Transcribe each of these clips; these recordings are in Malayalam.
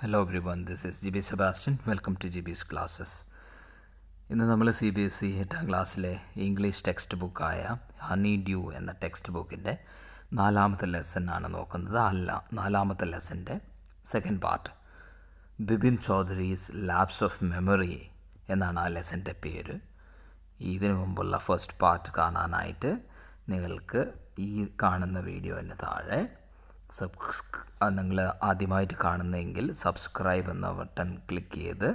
Hello everyone this is G B Sebastian welcome to G S classes ഇന്ന് നമ്മൾ C B S E e എട്ടാം ക്ലാസ്സിലെ ഇംഗ്ലീഷ് ടെക്സ്റ്റ് ബുക്കായ ഹണി ഡ്യൂ എന്ന ടെക്സ്റ്റ് ബുക്കിൻ്റെ നാലാമത്തെ ലെസൺ ആണ് നോക്കുന്നത് അല്ല നാലാമത്തെ ലെസൻ്റെ second part Bipin Chowdhury's lapse of memory എന്നാണ് ആ ലെസൻ്റെ പേര് ഇതിനു മുമ്പുള്ള ഫസ്റ്റ് പാർട്ട് കാണാനായിട്ട് നിങ്ങൾക്ക് ഈ കാണുന്ന വീഡിയോ വീഡിയോന് താഴെ സബ്സ് നിങ്ങൾ ആദ്യമായിട്ട് കാണുന്നതെങ്കിൽ സബ്സ്ക്രൈബ് എന്ന ബട്ടൺ ക്ലിക്ക് ചെയ്ത്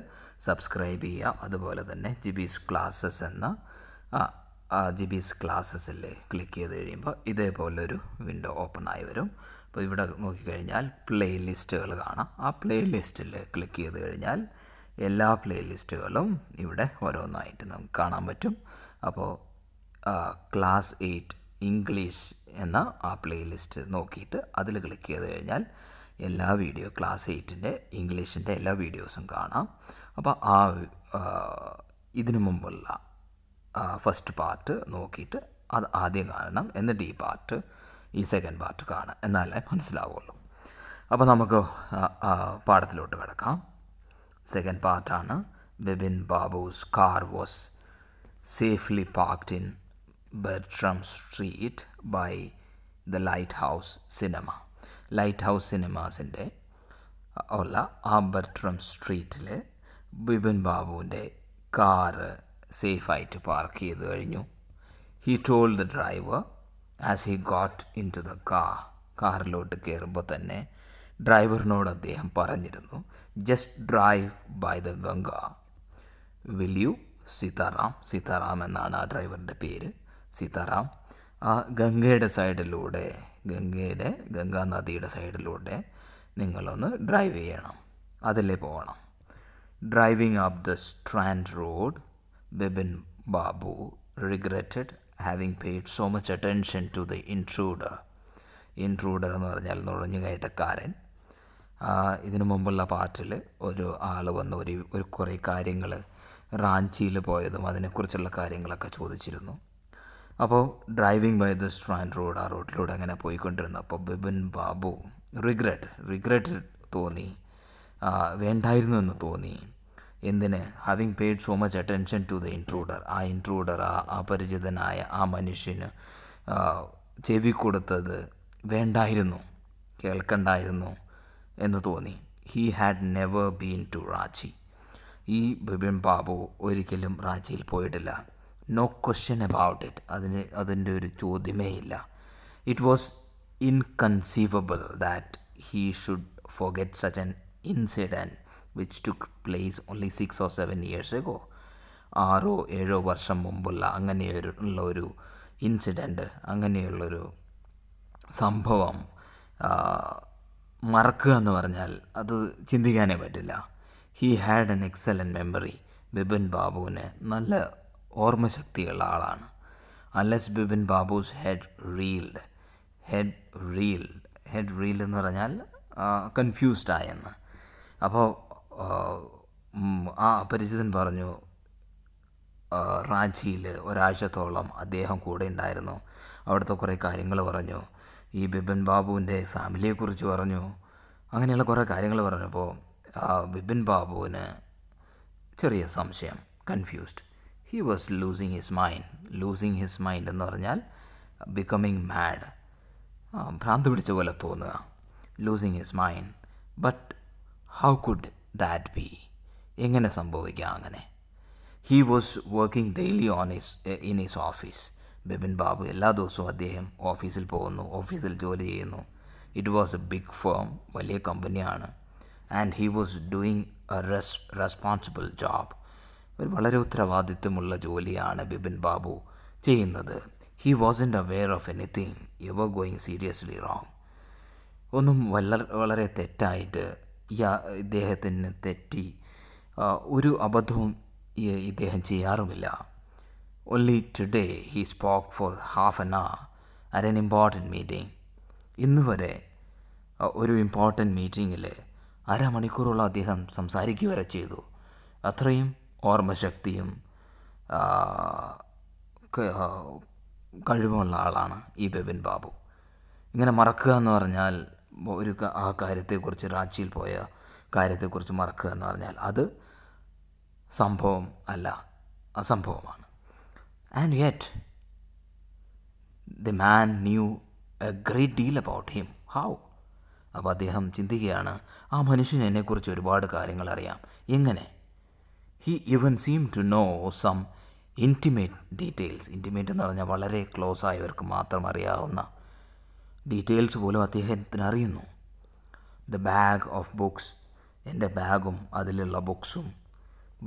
സബ്സ്ക്രൈബ് ചെയ്യുക അതുപോലെ തന്നെ ജിബീസ് ക്ലാസ്സസ് എന്ന ജിബീസ് അല്ലേ ക്ലിക്ക് ചെയ്ത് കഴിയുമ്പോൾ ഇതേപോലൊരു വിൻഡോ ഓപ്പൺ ആയി വരും അപ്പോൾ ഇവിടെ നോക്കിക്കഴിഞ്ഞാൽ പ്ലേ ലിസ്റ്റുകൾ കാണാം ആ പ്ലേ ലിസ്റ്റിൽ ക്ലിക്ക് ചെയ്ത് കഴിഞ്ഞാൽ എല്ലാ പ്ലേ ലിസ്റ്റുകളും ഇവിടെ ഓരോന്നായിട്ട് നമുക്ക് കാണാൻ പറ്റും അപ്പോൾ ക്ലാസ് എയ്റ്റ് ഇംഗ്ലീഷ് എന്ന ആ പ്ലേലിസ്റ്റ് നോക്കിയിട്ട് അതിൽ ക്ലിക്ക് ചെയ്ത് കഴിഞ്ഞാൽ എല്ലാ വീഡിയോ ക്ലാസ് എയ്റ്റിൻ്റെ ഇംഗ്ലീഷിൻ്റെ എല്ലാ വീഡിയോസും കാണാം അപ്പോൾ ആ ഇതിനു മുമ്പുള്ള ഫസ്റ്റ് പാർട്ട് നോക്കിയിട്ട് അത് ആദ്യം കാണണം എന്നിട്ട് ഈ പാർട്ട് ഈ സെക്കൻഡ് പാർട്ട് കാണാം എന്നാലേ മനസ്സിലാവുള്ളൂ അപ്പോൾ നമുക്ക് പാഠത്തിലോട്ട് കിടക്കാം സെക്കൻഡ് പാർട്ടാണ് Bipin Babu's car was safely parked in Bertram street by the light house cinema light house സിനിമാസിൻ്റെ ഉള്ള ആ ബെർട്രം സ്ട്രീറ്റിൽ ബിപിൻ ബാബുവിൻ്റെ കാറ് സേഫായിട്ട് പാർക്ക് ചെയ്ത് കഴിഞ്ഞു he told the driver as he got into the car കാറിലോട്ട് കയറുമ്പോൾ തന്നെ ഡ്രൈവറിനോട് അദ്ദേഹം പറഞ്ഞിരുന്നു just drive by the Ganga will you Sitaram Sitaram എന്നാണ് ആ ഡ്രൈവറിൻ്റെ പേര് സീതാറാം ആ ഗംഗയുടെ സൈഡിലൂടെ ഗംഗയുടെ ഗംഗാ നദിയുടെ സൈഡിലൂടെ നിങ്ങളൊന്ന് ഡ്രൈവ് ചെയ്യണം അതിലേ പോകണം driving of the Strand Road Bipin Babu regretted having paid so much attention to the intruder intruder എന്ന് പറഞ്ഞാൽ നുഴഞ്ഞു കയറ്റക്കാരൻ ഇതിനു മുമ്പുള്ള പാർട്ടിൽ ഒരു ആൾ വന്ന് ഒരു ഒരു കുറേ കാര്യങ്ങൾ റാഞ്ചിയിൽ പോയതും അതിനെക്കുറിച്ചുള്ള കാര്യങ്ങളൊക്കെ ചോദിച്ചിരുന്നു അപ്പോൾ driving by the Strand Road ആ റോഡിലൂടെ അങ്ങനെ പോയിക്കൊണ്ടിരുന്നു അപ്പോൾ ബിബിൻ ബാബു റിഗ്രറ്റ് റിഗ്രറ്റ് തോന്നി വേണ്ടായിരുന്നു എന്ന് തോന്നി എന്തിന് having paid so much attention to the intruder ആ ഇൻട്രൂഡർ ആ അപരിചിതനായ ആ മനുഷ്യന് ചെവി കൊടുത്തത് വേണ്ടായിരുന്നു കേൾക്കണ്ടായിരുന്നു എന്ന് തോന്നി he had never been to Ranchi ഈ ബിബിൻ ബാബു ഒരിക്കലും റാച്ചിയിൽ പോയിട്ടില്ല നോ ക്വസ്റ്റ്യൻ അബൌട്ട് ഇറ്റ് അതിന് അതിൻ്റെ ഒരു ചോദ്യമേ ഇല്ല it was inconceivable that he should forget such an incident which to place only six or seven years ago ആറോ ഏഴോ വർഷം മുമ്പുള്ള അങ്ങനെയൊരു ഉള്ള ഒരു ഇൻസിഡൻറ്റ് അങ്ങനെയുള്ളൊരു സംഭവം മറക്കുക എന്ന് പറഞ്ഞാൽ അത് ചിന്തിക്കാനേ പറ്റില്ല he had an excellent memory Bipin ബാബുവിന് നല്ല ഓർമ്മശക്തിയുള്ള ആളാണ് alas Bipin Babu's head reeled head reeled head reeled എന്ന് പറഞ്ഞാൽ കൺഫ്യൂസ്ഡ് ആയെന്ന് അപ്പോൾ ആ അപരിചിതൻ പറഞ്ഞു റാഞ്ചിയിൽ ഒരാഴ്ചത്തോളം അദ്ദേഹം കൂടെ ഉണ്ടായിരുന്നു അവിടുത്തെ കുറേ കാര്യങ്ങൾ പറഞ്ഞു ഈ ബിബിൻ ബാബുവിൻ്റെ ഫാമിലിയെക്കുറിച്ച് പറഞ്ഞു അങ്ങനെയുള്ള കുറേ കാര്യങ്ങൾ പറഞ്ഞപ്പോൾ ബിബിൻ ബാബുവിന് ചെറിയ സംശയം confused he was losing his mind losing his mind എന്ന് പറഞ്ഞാൽ ബിക്കമിങ് മാഡ് ഭ്രാന്ത് പിടിച്ച പോലെ തോന്നുക losing his mind but how could that be എങ്ങനെ സംഭവിക്കാം അങ്ങനെ he was working daily on his in his office Bipin Babu എല്ലാ ദിവസവും അദ്ദേഹം ഓഫീസിൽ പോകുന്നു ഓഫീസിൽ ജോലി ചെയ്യുന്നു it was a big firm വലിയ കമ്പനിയാണ് and he was doing a res responsible job ഒരു വളരെ ഉത്തരവാദിത്വമുള്ള ജോലിയാണ് ബിപിൻ ബാബു ചെയ്യുന്നത് he was in aware of anything you were going seriously wrong ഒന്നും വല്ല വളരെ തെറ്റായിട്ട് ഇദ്ദേഹത്തിന് തെറ്റി ഒരു അബദ്ധവും ഇദ്ദേഹം ചെയ്യാറുമില്ല only today he spoke for half an hour at an important meeting ഇന്ന് വരെ ഒരു ഇമ്പോർട്ടൻറ്റ് മീറ്റിങ്ങിൽ അരമണിക്കൂറോളം അദ്ദേഹം സംസാരിക്കുക വരെ ചെയ്തു അത്രയും ഓർമ്മശക്തിയും കഴിവുമുള്ള ആളാണ് ഈ ബെബിൻ ബാബു ഇങ്ങനെ മറക്കുക എന്ന് പറഞ്ഞാൽ ഒരു ആ കാര്യത്തെക്കുറിച്ച് റാച്ചിയിൽ പോയ കാര്യത്തെക്കുറിച്ച് മറക്കുക എന്ന് പറഞ്ഞാൽ അത് സംഭവം അല്ല അസംഭവമാണ് and yet the man knew a great deal about him how അപ്പോൾ അദ്ദേഹം ചിന്തിക്കുകയാണ് ആ മനുഷ്യൻ എന്നെക്കുറിച്ച് ഒരുപാട് കാര്യങ്ങൾ അറിയാം എങ്ങനെ he even seem to know some intimate details intimate എന്ന് പറഞ്ഞാൽ വളരെ ക്ലോസ് ആയവർക്ക് മാത്രം അറിയാവുന്ന ഡീറ്റെയിൽസ് പോലും അദ്ദേഹത്തിന് അറിയുന്നു ദ ബാഗ് ഓഫ് ബുക്സ് എൻ്റെ ബാഗും അതിലുള്ള ബുക്സും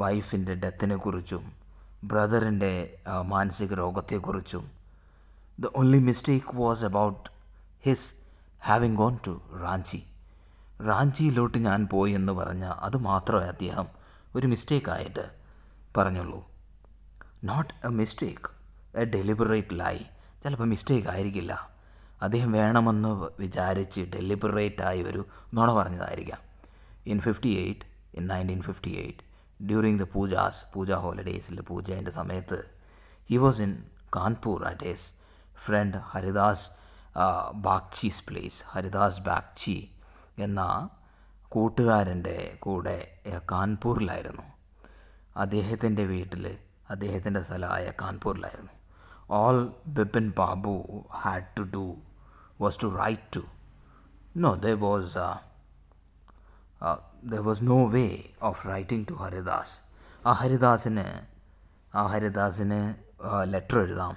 വൈഫിൻ്റെ ഡെത്തിനെ കുറിച്ചും ബ്രദറിൻ്റെ മാനസിക രോഗത്തെക്കുറിച്ചും the only mistake was about his having gone to Ranchi റാഞ്ചിയിലോട്ട് ഞാൻ പോയി എന്ന് പറഞ്ഞാൽ അതുമാത്രമേ അദ്ദേഹം ഒരു മിസ്റ്റേക്കായിട്ട് പറഞ്ഞുള്ളൂ not a mistake a deliberate lie ചിലപ്പോൾ മിസ്റ്റേക്ക് ആയിരിക്കില്ല അദ്ദേഹം വേണമെന്ന് വിചാരിച്ച് ഡെലിബറേറ്റായി ഒരു നുണ പറഞ്ഞതായിരിക്കാം in fifty eight in nineteen fifty eight during the Pujas Puja ഹോളിഡേയ്സിൽ പൂജേൻ്റെ സമയത്ത് he was in Kanpur at his friend Haridas Bagchi's place Haridas Bagchi എന്ന കൂട്ടുകാരൻ്റെ കൂടെ കാൺപൂരിലായിരുന്നു അദ്ദേഹത്തിൻ്റെ വീട്ടിൽ അദ്ദേഹത്തിൻ്റെ സ്ഥലമായ കാൺപൂരിലായിരുന്നു all Bipin Babu had to do was to write to no the was the was no way of writing to Haridas ആ ഹരിദാസിന് ആ ഹരിദാസിന് ലെറ്റർ എഴുതാം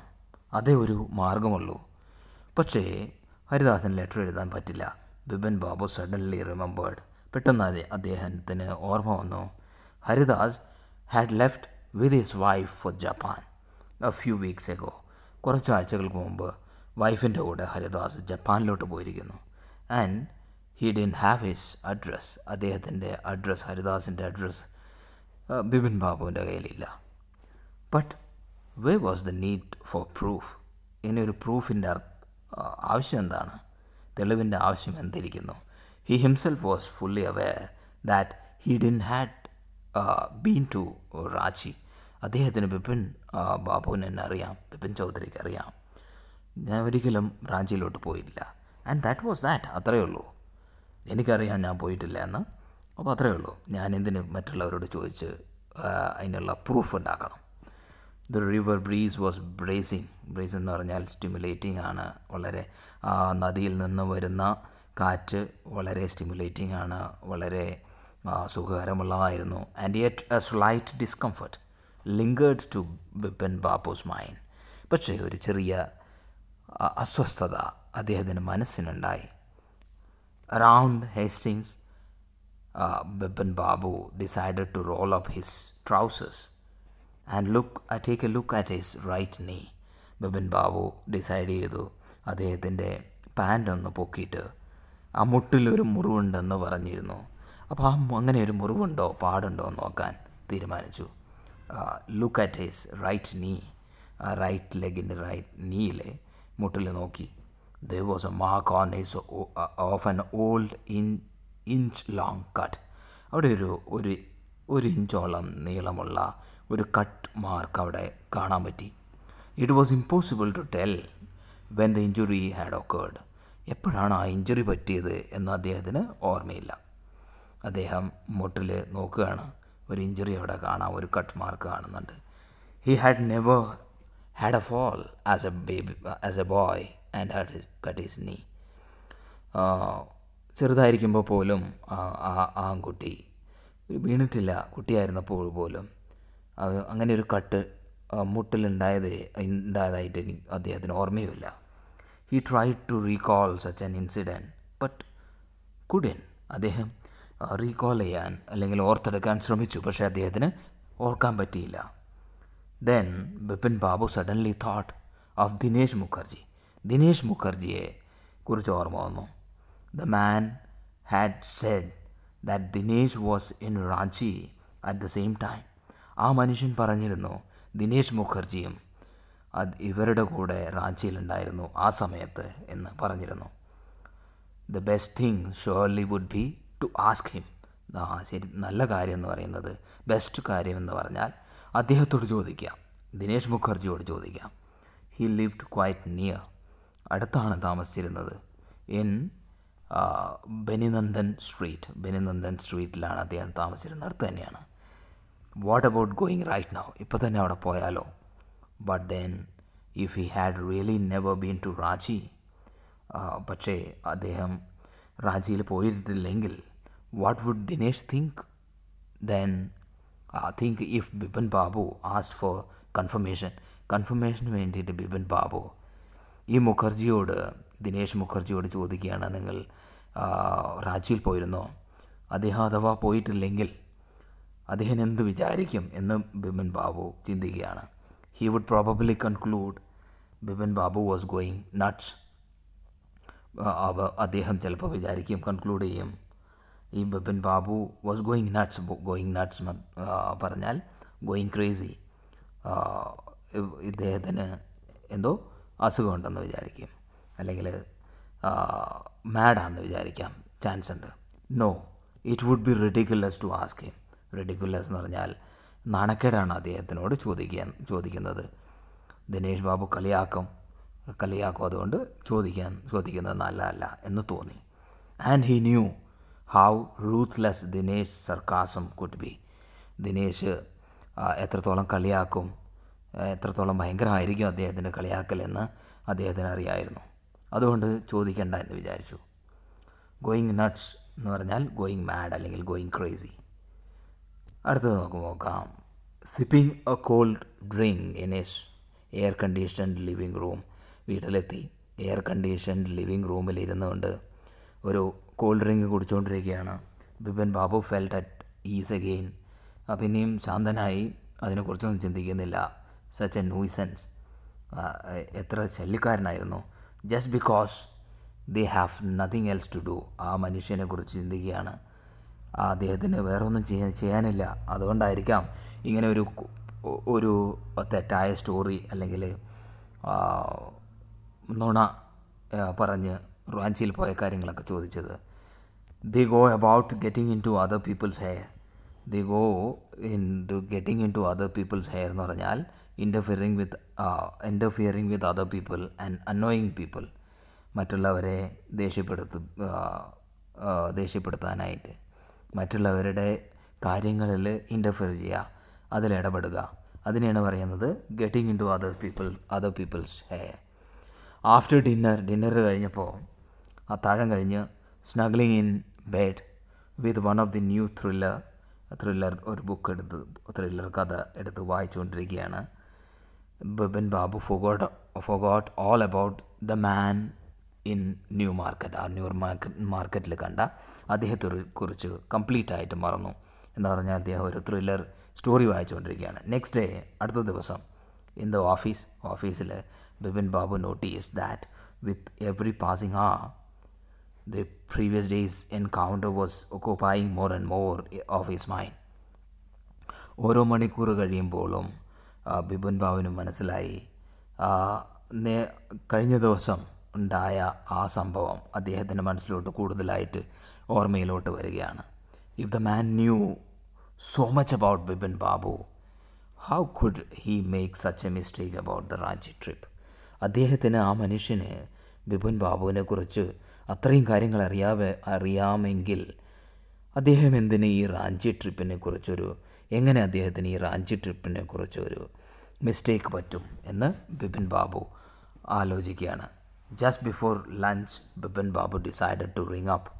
അതേ ഒരു മാർഗമുള്ളൂ പക്ഷേ ഹരിദാസിന് ലെറ്റർ എഴുതാൻ പറ്റില്ല ബിപിൻ ബാബു സഡൻലി റിമെമ്പേർഡ് പെട്ടെന്ന് അദ്ദേഹത്തിന് ഓർമ്മ വന്നു Haridas had left with his wife for Japan a few weeks ago കുറച്ച് ആഴ്ചകൾക്ക് മുമ്പ് വൈഫിൻ്റെ കൂടെ ഹരിദാസ് ജപ്പാനിലോട്ട് പോയിരിക്കുന്നു and he didn't have his address അദ്ദേഹത്തിൻ്റെ അഡ്രസ്സ് ഹരിദാസിൻ്റെ അഡ്രസ്സ് ബിപിൻ ബാബുവിൻ്റെ കയ്യിലില്ല but where was the need for proof ഇനി ഒരു പ്രൂഫിൻ്റെ ആവശ്യം എന്താണ് തെളിവിൻ്റെ ആവശ്യം എന്തിരിക്കുന്നു He himself was fully aware that he didn't had uh, been to Rachi. അദ്ദേഹത്തിന് ബിപിൻ ബാബുവിന് എന്നെ അറിയാം ബിപിൻ ചൗധരിക്ക് അറിയാം ഞാൻ ഒരിക്കലും റാഞ്ചിയിലോട്ട് പോയില്ല ആൻഡ് ദാറ്റ് വാസ് ദാറ്റ് അത്രയേ ഉള്ളൂ എനിക്കറിയാം ഞാൻ പോയിട്ടില്ല എന്ന് അപ്പോൾ അത്രയേ ഉള്ളൂ ഞാൻ എന്തിന് മറ്റുള്ളവരോട് ചോദിച്ച് അതിനുള്ള പ്രൂഫ് ഉണ്ടാക്കണം the river breeze was bracing brace എന്ന് പറഞ്ഞാൽ സ്റ്റിമുലേറ്റിംഗ് ആണ് വളരെ നദിയിൽ നിന്ന് വരുന്ന കാറ്റ് വളരെ സ്റ്റിമുലേറ്റിംഗ് ആണ് വളരെ സുഖകരമുള്ളതായിരുന്നു and yet a slight discomfort linked to Bipin Babu's mind പക്ഷേ ഒരു ചെറിയ അസ്വസ്ഥത അദ്ദേഹത്തിൻ്റെ മനസ്സിനുണ്ടായി around Hastings Bipin Babu decided to roll up his trousers and look I take a look at his right knee Bipin Babu decide ചെയ്തു അദ്ദേഹത്തിൻ്റെ പാൻ്റ് ഒന്ന് പൊക്കിയിട്ട് ആ മുട്ടിലൊരു മുറിവുണ്ടെന്ന് പറഞ്ഞിരുന്നു അപ്പോൾ ആ അങ്ങനെ ഒരു മുറിവുണ്ടോ പാടുണ്ടോ നോക്കാൻ തീരുമാനിച്ചു ലുക്ക് അറ്റ് ഹിസ് റൈറ്റ് നീ ആ റൈറ്റ് ലെഗിൻ്റെ റൈറ്റ് നീയിലെ മുട്ടിൽ നോക്കി ദ വാസ് എ മാ on his of an old in inch long cut അവിടെ ഒരു ഒരു ഒരു ഇഞ്ചോളം നീളമുള്ള ഒരു കട്ട് മാർക്ക് അവിടെ കാണാൻ പറ്റി it was impossible to tell when the injury had occurred എപ്പോഴാണ് ആ ഇഞ്ചുറി പറ്റിയത് എന്ന് അദ്ദേഹത്തിന് ഓർമ്മയില്ല അദ്ദേഹം മുട്ടിൽ നോക്കുകയാണ് ഒരു ഇഞ്ചുറി അവിടെ കാണാം ഒരു കട്ട് മാർക്ക് കാണുന്നുണ്ട് he had never had a fall as a baby as a boy and had cut his knee ചെറുതായിരിക്കുമ്പോൾ പോലും ആ ആൺകുട്ടി വീണിട്ടില്ല കുട്ടിയായിരുന്നപ്പോൾ പോലും അങ്ങനെ ഒരു കട്ട് മുട്ടിലുണ്ടായത് ഉണ്ടായതായിട്ട് എനിക്ക് അദ്ദേഹത്തിന് ഓർമ്മയുമില്ല He tried to recall such an incident but couldn't അദ്ദേഹം റീകോൾ ചെയ്യാൻ അല്ലെങ്കിൽ ഓർത്തെടുക്കാൻ ശ്രമിച്ചു പക്ഷേ അദ്ദേഹത്തിന് ഓർക്കാൻ പറ്റിയില്ല then Bipin Babu suddenly thought of Dinesh Mukherjee Dinesh മുഖർജിയെ കുറിച്ച് ഓർമ്മ വന്നു the man had said that Dinesh was in Ranchi at the same time ആ മനുഷ്യൻ പറഞ്ഞിരുന്നു ദിനേശ് മുഖർജിയും അത് ഇവരുടെ കൂടെ റാഞ്ചിയിലുണ്ടായിരുന്നു ആ സമയത്ത് എന്ന് പറഞ്ഞിരുന്നു the best thing surely would be to ask him ആ ശരി നല്ല കാര്യം എന്ന് പറയുന്നത് ബെസ്റ്റ് കാര്യം എന്ന് പറഞ്ഞാൽ അദ്ദേഹത്തോട് ചോദിക്കാം ദിനേഷ് മുഖർജിയോട് ചോദിക്കാം ഹി ലിവ്ഡ് ക്വൈറ്റ് നിയർ അടുത്താണ് താമസിച്ചിരുന്നത് ഇൻ ബനിനന്ദൻ സ്ട്രീറ്റ് ബനിനന്ദൻ സ്ട്രീറ്റിലാണ് അദ്ദേഹം താമസിച്ചിരുന്നത് അടുത്ത് തന്നെയാണ് what about going right now ഇപ്പോൾ തന്നെ അവിടെ പോയാലോ but then if he had really never been to Ranchi പക്ഷേ അദ്ദേഹം റാജിയിൽ പോയിട്ടില്ലെങ്കിൽ what would Dinesh think then I think if Bipin Babu asked for confirmation കൺഫർമേഷന് വേണ്ടിയിട്ട് ബിപിൻ ബാബു ഈ മുഖർജിയോട് ദിനേഷ് മുഖർജിയോട് ചോദിക്കുകയാണ് നിങ്ങൾ റാജിയിൽ പോയിരുന്നോ അദ്ദേഹം അഥവാ പോയിട്ടില്ലെങ്കിൽ അദ്ദേഹം എന്ത് വിചാരിക്കും എന്ന് ബിപിൻ ബാബു ചിന്തിക്കുകയാണ് he would probably conclude Bipin Babu was going nuts അവ അദ്ദേഹം ചിലപ്പോൾ വിചാരിക്കും കൺക്ലൂഡ് ചെയ്യും ഈ Bipin Babu was going nuts going nuts പറഞ്ഞാൽ ഗോയിങ് ക്രേസി ഇദ്ദേഹത്തിന് എന്തോ അസുഖമുണ്ടെന്ന് വിചാരിക്കും അല്ലെങ്കിൽ മാഡാന്ന് വിചാരിക്കാം ചാൻസ് ഉണ്ട് no it would be ridiculous to ask him ridiculous എന്ന് പറഞ്ഞാൽ നാണക്കേടാണ് അദ്ദേഹത്തിനോട് ചോദിക്കാൻ ചോദിക്കുന്നത് ദിനേഷ് ബാബു കളിയാക്കും കളിയാക്കും അതുകൊണ്ട് ചോദിക്കാൻ ചോദിക്കുന്നത് നല്ലതല്ല എന്ന് തോന്നി and he knew how ruthless Dinesh sarcasm could be Dinesh എത്രത്തോളം കളിയാക്കും എത്രത്തോളം ഭയങ്കരമായിരിക്കും അദ്ദേഹത്തിൻ്റെ കളിയാക്കലെന്ന് അദ്ദേഹത്തിന് അറിയായിരുന്നു അതുകൊണ്ട് ചോദിക്കേണ്ട എന്ന് വിചാരിച്ചു ഗോയിങ് നട്ട്സ് എന്ന് പറഞ്ഞാൽ ഗോയിങ് മാഡ് അല്ലെങ്കിൽ ഗോയിങ് ക്രേസി അടുത്തത് നമുക്ക് നോക്കാം sipping a cold drink in his air conditioned living room വീട്ടിലെത്തി എയർ കണ്ടീഷൻഡ് ലിവിങ് റൂമിൽ ഇരുന്നുകൊണ്ട് ഒരു കോൾഡ് ഡ്രിങ്ക് കുടിച്ചുകൊണ്ടിരിക്കുകയാണ് Bipin Babu felt at ease again പിന്നെയും ശാന്തനായി അതിനെക്കുറിച്ചൊന്നും ചിന്തിക്കുന്നില്ല സച്ച് എ നൂയിസൻസ് എത്ര ശല്യക്കാരനായിരുന്നു just because they have nothing else to do ആ മനുഷ്യനെക്കുറിച്ച് ചിന്തിക്കുകയാണ് അദ്ദേഹത്തിന് വേറൊന്നും ചെയ്യാൻ ചെയ്യാനില്ല അതുകൊണ്ടായിരിക്കാം ഇങ്ങനെ ഒരു ഒരു തെറ്റായ സ്റ്റോറി അല്ലെങ്കിൽ നുണ പറഞ്ഞ് റാഞ്ചിയിൽ പോയ കാര്യങ്ങളൊക്കെ ചോദിച്ചത് they go about getting into other people's hair they go into getting into other people's hair എന്ന് പറഞ്ഞാൽ interfering with interfering with other people and annoying people മറ്റുള്ളവരെ ദേഷ്യപ്പെടുത്തു ദേഷ്യപ്പെടുത്താനായിട്ട് മറ്റുള്ളവരുടെ കാര്യങ്ങളിൽ ഇൻ്റർഫിയർ ചെയ്യുക അതിൽ ഇടപെടുക അതിനെയാണ് പറയുന്നത് getting into other people other people's hair after dinner dinner കഴിഞ്ഞപ്പോൾ ആ താഴം കഴിഞ്ഞ് snuggling in bed with one of the new thriller thriller ഒരു ബുക്ക് എടുത്ത് ത്രില്ലർ കഥ എടുത്ത് വായിച്ചുകൊണ്ടിരിക്കുകയാണ് Bipin Babu forgot forgot all about the man in New Market ആ ന്യൂ മാർക്കറ്റ് മാർക്കറ്റിൽ കണ്ട അദ്ദേഹത്തെ കുറിച്ച് കംപ്ലീറ്റ് ആയിട്ട് മറന്നു എന്ന് പറഞ്ഞാൽ അദ്ദേഹം ഒരു ത്രില്ലർ സ്റ്റോറി വായിച്ചുകൊണ്ടിരിക്കുകയാണ് നെക്സ്റ്റ് ഡേ അടുത്ത ദിവസം ഇൻ ദ ഓഫീസ് ഓഫീസിൽ Bipin Babu notice that with every passing ആ the previous day's counter was occupying more and more of his mind ഓരോ മണിക്കൂർ കഴിയുമ്പോഴും ബിപിൻ ബാബുവിന് മനസ്സിലായി കഴിഞ്ഞ ദിവസം ഉണ്ടായ ആ സംഭവം അദ്ദേഹത്തിൻ്റെ മനസ്സിലോട്ട് കൂടുതലായിട്ട് ഓർമ്മയിലോട്ട് വരികയാണ് if the man knew so much about Bipin Babu how could he make such a mistake about the Ranchi trip അദ്ദേഹത്തിന് ആ മനുഷ്യന് ബിപുൻ ബാബുവിനെക്കുറിച്ച് അത്രയും കാര്യങ്ങൾ അറിയാവ അറിയാമെങ്കിൽ അദ്ദേഹം എന്തിന് ഈ റാഞ്ചി ട്രിപ്പിനെ കുറിച്ചൊരു എങ്ങനെ അദ്ദേഹത്തിന് ഈ റാഞ്ചി ട്രിപ്പിനെ കുറിച്ചൊരു മിസ്റ്റേക്ക് പറ്റും എന്ന് ബിപിൻ ബാബു ആലോചിക്കുകയാണ് just before lunch Bipin Babu decided to ring up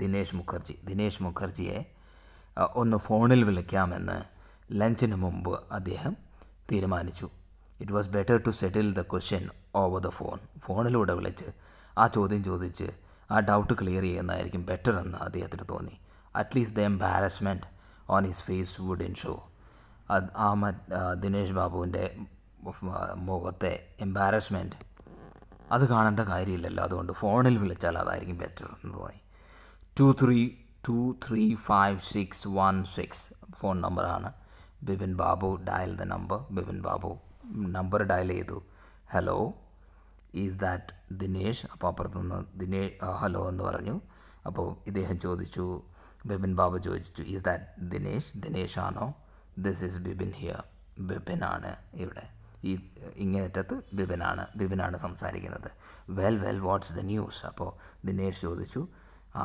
Dinesh Mukherjee Dinesh മുഖർജിയെ ഒന്ന് ഫോണിൽ വിളിക്കാമെന്ന് ലഞ്ചിന് മുമ്പ് അദ്ദേഹം തീരുമാനിച്ചു it was better to settle the question over the phone ഫോണിലൂടെ വിളിച്ച് ആ ചോദ്യം ചോദിച്ച് ആ ഡൗട്ട് ക്ലിയർ ചെയ്യുന്നതായിരിക്കും ബെറ്റർ എന്ന് അദ്ദേഹത്തിന് തോന്നി at least the embarrassment on his face would in show ആ ദിനേഷ് ബാബുവിൻ്റെ മുഖത്തെ എംബാരസ്മെൻറ്റ് അത് കാണേണ്ട കാര്യമില്ലല്ലോ അതുകൊണ്ട് ഫോണിൽ വിളിച്ചാൽ അതായിരിക്കും ബെറ്റർ എന്ന് തോന്നി two three two three five six one six phone നമ്പറാണ് Bipin Babu dial the number Bipin Babu number dial ചെയ്തു ഹലോ ഈസ് ദാറ്റ് ദിനേഷ് അപ്പോൾ അപ്പുറത്തു നിന്ന് ദിനേഷ് ഹലോ എന്ന് പറഞ്ഞു അപ്പോൾ ഇദ്ദേഹം ചോദിച്ചു ബിപിൻ ബാബു ചോദിച്ചു ഈസ് ദാറ്റ് ദിനേഷ് ദിനേഷ് ആണോ ദിസ് ഈസ് ബിപിൻ ഹിയർ ആണ് ഇവിടെ ഈ ഇങ്ങേറ്റത്ത് ബിപിനാണ് ബിപിനാണ് സംസാരിക്കുന്നത് well well what's the news അപ്പോൾ ദിനേഷ് ചോദിച്ചു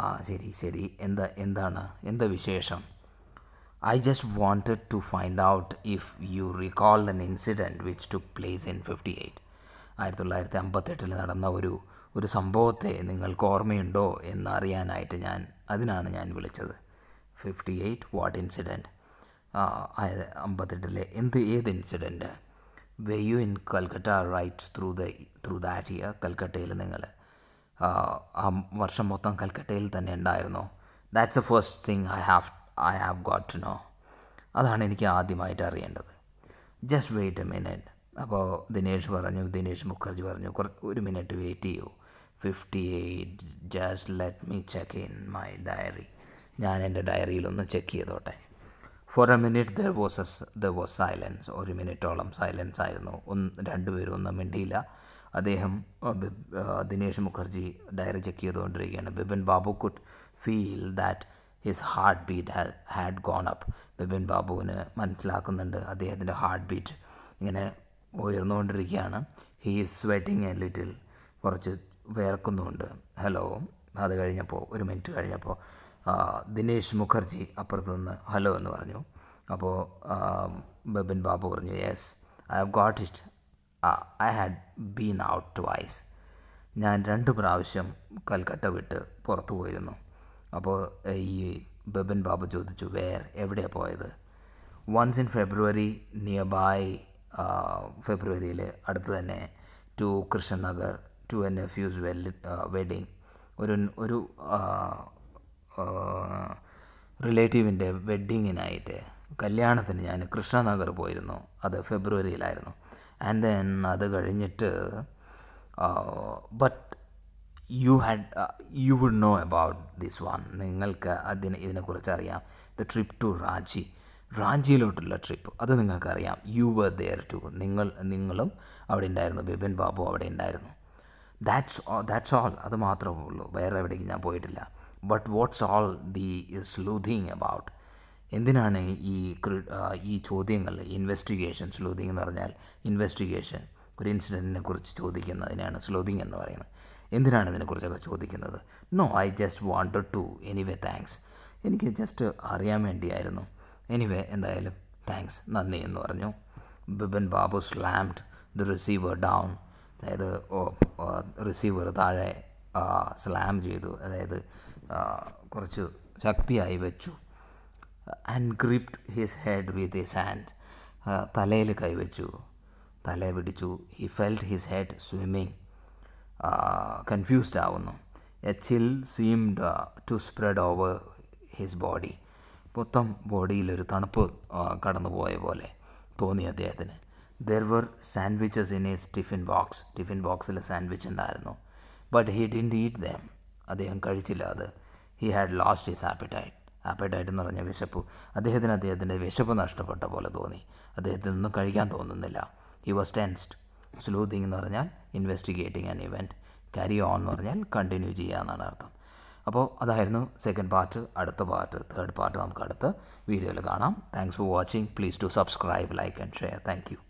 ആ ശരി ശരി എന്താ എന്താണ് എന്താ വിശേഷം I just wanted to find out if you recall an incident which to place in fifty eight ആയിരത്തി തൊള്ളായിരത്തി അമ്പത്തെട്ടിൽ നടന്ന ഒരു ഒരു സംഭവത്തെ നിങ്ങൾക്ക് ഓർമ്മയുണ്ടോ എന്നറിയാനായിട്ട് ഞാൻ അതിനാണ് ഞാൻ വിളിച്ചത് ഫിഫ്റ്റി എയ്റ്റ് വാട്ട് ഇൻസിഡൻറ്റ് അമ്പത്തെട്ടിലെ എന്ത് ഏത് incident were you in Calcutta rights through the through that year കൽക്കട്ടയിൽ നിങ്ങൾ ആ വർഷം മൊത്തം കൽക്കട്ടയിൽ തന്നെ ഉണ്ടായിരുന്നു that's a first thing I have I have got to know അതാണ് എനിക്ക് ആദ്യമായിട്ട് അറിയേണ്ടത് ജസ്റ്റ് വെയിറ്റ് എ മിനിറ്റ് അപ്പോൾ ദിനേഷ് പറഞ്ഞു ദിനേഷ് മുഖർജി പറഞ്ഞു കുറച്ച് ഒരു മിനിറ്റ് വെയിറ്റ് ചെയ്യൂ fifty eight just let me check in my diary ഞാൻ എൻ്റെ ഡയറിയിലൊന്ന് ചെക്ക് ചെയ്തോട്ടെ for a minute there was there was silence ഒരു മിനിറ്റോളം സൈലൻസ് ആയിരുന്നു ഒന്ന് രണ്ടുപേരും ഒന്നും മിണ്ടിയില്ല അദ്ദേഹം ദിനേശ് മുഖർജി ഡയറി ചെക്ക് ചെയ്തുകൊണ്ടിരിക്കുകയാണ് Bipin Babu could feel that his heart beat had gone up Bipin ബാബുവിന് മനസ്സിലാക്കുന്നുണ്ട് അദ്ദേഹത്തിൻ്റെ ഹാർട്ട് ബീറ്റ് ഇങ്ങനെ ഉയർന്നുകൊണ്ടിരിക്കുകയാണ് he is sweating a little കുറച്ച് വേർക്കുന്നുമുണ്ട് ഹലോ അത് കഴിഞ്ഞപ്പോൾ ഒരു മിനിറ്റ് കഴിഞ്ഞപ്പോൾ ദിനേശ് മുഖർജി അപ്പുറത്ത് നിന്ന് ഹലോ എന്ന് പറഞ്ഞു അപ്പോൾ ബിപിൻ ബാബു പറഞ്ഞു yes I have got it I had been out twice ഞാൻ രണ്ട് പ്രാവശ്യം കൽക്കട്ട വിട്ട് പുറത്തു പോയിരുന്നു അപ്പോൾ ഈ ബബൻ ബാബു ചോദിച്ചു വേർ എവിടെയാണ് പോയത് once in February near by ഫെബ്രുവരിയിൽ അടുത്ത് തന്നെ to Krishnanagar to an effuse well wedding ഒരു ഒരു റിലേറ്റീവിൻ്റെ വെഡ്ഡിങ്ങിനായിട്ട് കല്യാണത്തിന് ഞാൻ കൃഷ്ണനഗർ പോയിരുന്നു അത് ഫെബ്രുവരിയിലായിരുന്നു ആൻഡ് ദെൻ അത് കഴിഞ്ഞിട്ട് but you had you would know about this one നിങ്ങൾക്ക് അതിന് ഇതിനെക്കുറിച്ച് അറിയാം ദ ട്രിപ്പ് ടു റാഞ്ചി റാഞ്ചിയിലോട്ടുള്ള ട്രിപ്പ് അത് നിങ്ങൾക്കറിയാം യു വർ ദെയർ ടു നിങ്ങൾ നിങ്ങളും അവിടെ ഉണ്ടായിരുന്നു ബിബിൻ ബാബു അവിടെ ഉണ്ടായിരുന്നു ദാറ്റ്സ് ദാറ്റ്സ് ഓൾ അത് മാത്രമേ ഉള്ളൂ വേറെ എവിടേക്ക് ഞാൻ പോയിട്ടില്ല but what's all the is sleuthing about എന്തിനാണ് ഈ ഈ ചോദ്യങ്ങൾ ഇൻവെസ്റ്റിഗേഷൻ സ്ലോതിങ് എന്ന് പറഞ്ഞാൽ ഇൻവെസ്റ്റിഗേഷൻ ഒരു ഇൻസിഡൻറ്റിനെ കുറിച്ച് ചോദിക്കുന്നതിനാണ് സ്ലോതിങ് എന്ന് പറയുന്നത് എന്തിനാണ് ഇതിനെക്കുറിച്ചൊക്കെ ചോദിക്കുന്നത് no I just wanted to anyway thanks എനിക്ക് ജസ്റ്റ് അറിയാൻ വേണ്ടിയായിരുന്നു എനിവേ എന്തായാലും താങ്ക്സ് നന്ദി എന്ന് പറഞ്ഞു Bipin Babu slammed the receiver down അതായത് റിസീവർ താഴെ സ്ലാം ചെയ്തു അതായത് കുറച്ച് ശക്തിയായി വെച്ചു and gripped his head with his hand തലയിൽ കൈവച്ചു തല പിടിച്ചു he felt his head swimming confused ആവുന്നു a chill seemed to spread over his body മൊത്തം ബോഡിയിലൊരു തണുപ്പ് കടന്നുപോയ പോലെ തോന്നി അദ്ദേഹത്തിന് there were sandwiches in his tiffin box tiffin ബോക്സിൽ സാൻഡ്വിച്ച് ഉണ്ടായിരുന്നു but he didn't eat them അദ്ദേഹം കഴിച്ചില്ല അത് he had last his appetite ആപ്പേട്ടായിട്ട് നിറഞ്ഞ വിശപ്പ് അദ്ദേഹത്തിന് അദ്ദേഹത്തിൻ്റെ വിശപ്പ് നഷ്ടപ്പെട്ട പോലെ തോന്നി അദ്ദേഹത്തിന് ഒന്നും കഴിക്കാൻ തോന്നുന്നില്ല ഹി വാസ് ടെൻസ്ഡ് സ്ലൂത്തിങ് എന്ന് പറഞ്ഞാൽ investigating an event carry on എന്ന് പറഞ്ഞാൽ കണ്ടിന്യൂ ചെയ്യുക എന്നാണ് അർത്ഥം അപ്പോൾ അതായിരുന്നു സെക്കൻഡ് പാർട്ട് അടുത്ത പാർട്ട് തേർഡ് പാർട്ട് നമുക്ക് അടുത്ത വീഡിയോയിൽ കാണാം thanks for watching please to subscribe like and share thank